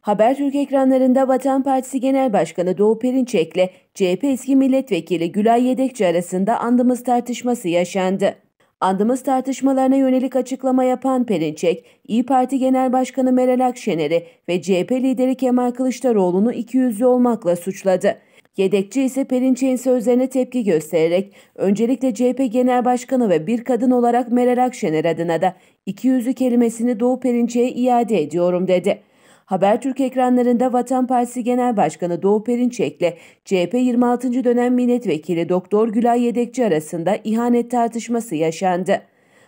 Haber Türk ekranlarında Vatan Partisi Genel Başkanı Doğu Perinçek CHP eski milletvekili Gülay Yedekçi arasında andımız tartışması yaşandı. Andımız tartışmalarına yönelik açıklama yapan Perinçek, İyi Parti Genel Başkanı Meral Akşener'i ve CHP lideri Kemal Kılıçdaroğlu'nu ikiyüzlü olmakla suçladı. Yedekçi ise Perinçek'in sözlerine tepki göstererek öncelikle CHP Genel Başkanı ve bir kadın olarak Meral Akşener adına da iki yüzlü kelimesini Doğu Perinçek'e iade ediyorum dedi. Habertürk ekranlarında Vatan Partisi Genel Başkanı Doğu Perinçek'le CHP 26. dönem milletvekili Doktor Gülay Yedekçi arasında ihanet tartışması yaşandı.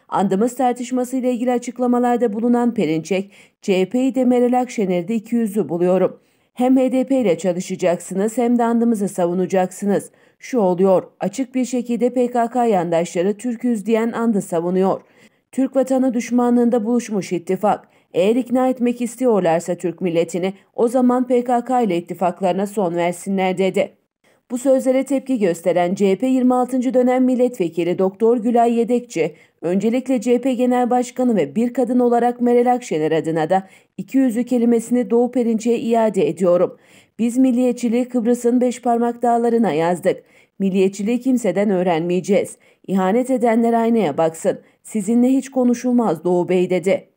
Andımız tartışması ile ilgili açıklamalarda bulunan Perinçek, CHP'yi de Meral Akşener'de ikiyüzlü buluyorum. Hem HDP ile çalışacaksınız hem de andımızı savunacaksınız. Şu oluyor, açık bir şekilde PKK yandaşları Türk'üz diyen andı savunuyor. Türk vatanı düşmanlığında buluşmuş ittifak. Eğer ikna etmek istiyorlarsa Türk milletini o zaman PKK ile ittifaklarına son versinler dedi. Bu sözlere tepki gösteren CHP 26. dönem milletvekili Doktor Gülay Yedekçi, öncelikle CHP Genel Başkanı ve bir kadın olarak Meral Akşener adına da iki yüzü kelimesini Doğu Perinçe'ye iade ediyorum. Biz milliyetçiliği Kıbrıs'ın beş parmak dağlarına yazdık. Milliyetçiliği kimseden öğrenmeyeceğiz. İhanet edenler aynaya baksın. Sizinle hiç konuşulmaz Doğu Bey dedi.